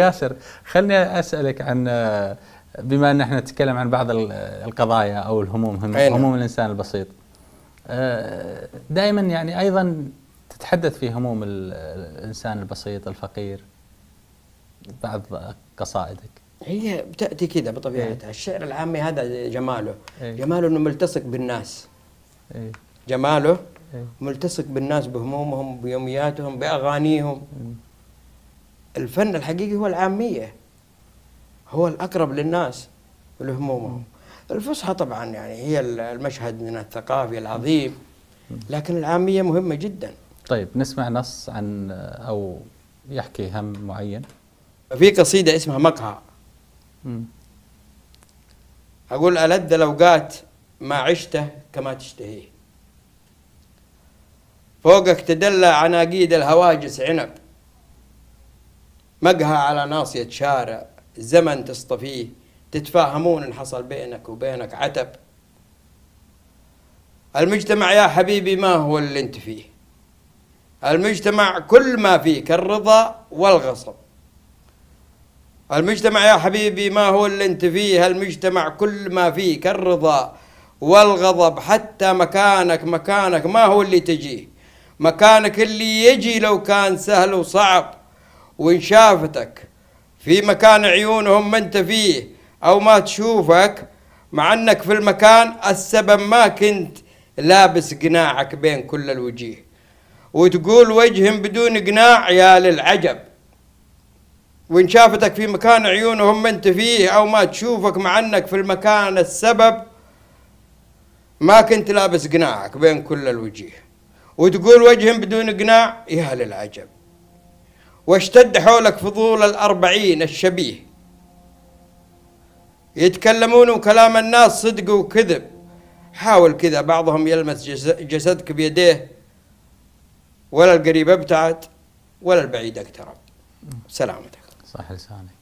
ياسر خلني اسالك عن بما ان احنا نتكلم عن بعض القضايا او الهموم نعم. هموم الانسان البسيط آه، دائما يعني ايضا تتحدث في هموم الانسان البسيط الفقير بعض قصائدك هي بتاتي كذا بطبيعتها ايه. الشعر العامي هذا جماله ايه. جماله انه ملتصق بالناس ايه. جماله إيه. ملتصق بالناس بهمومهم بيومياتهم باغانيهم إيه. الفن الحقيقي هو العامية هو الأقرب للناس ولهمومهم الفصحى طبعا يعني هي المشهد من الثقافي العظيم لكن العامية مهمة جدا طيب نسمع نص عن أو يحكي هم معين في قصيدة اسمها مقهى أقول ألد الأوقات ما عشته كما تشتهيه فوقك تدلى عناقيد الهواجس عنب مقهى على ناصية شارع زمن تصطفيه تتفاهمون إن حصل بينك وبينك عتب المجتمع يا حبيبي ما هو اللي انت فيه المجتمع كل ما فيه كالرضا والغصب المجتمع يا حبيبي ما هو اللي انت فيه المجتمع كل ما فيه كالرضا والغضب حتى مكانك مكانك ما هو اللي تجيه مكانك اللي يجي لو كان سهل وصعب وإن شافتك في مكان عيونهم ما أنت فيه أو ما تشوفك مع أنك في المكان السبب ما كنت لابس قناعك بين كل الوجيه وتقول وجههم بدون قناع يا للعجب وإن شافتك في مكان عيونهم ما أنت فيه أو ما تشوفك مع أنك في المكان السبب ما كنت لابس قناعك بين كل الوجيه وتقول وجههم بدون قناع يا للعجب واشتد حولك فضول الأربعين الشبيه يتكلمون وكلام الناس صدق وكذب حاول كذا بعضهم يلمس جسدك بيديه ولا القريب ابتعد ولا البعيد اقترب سلامتك صح لسانك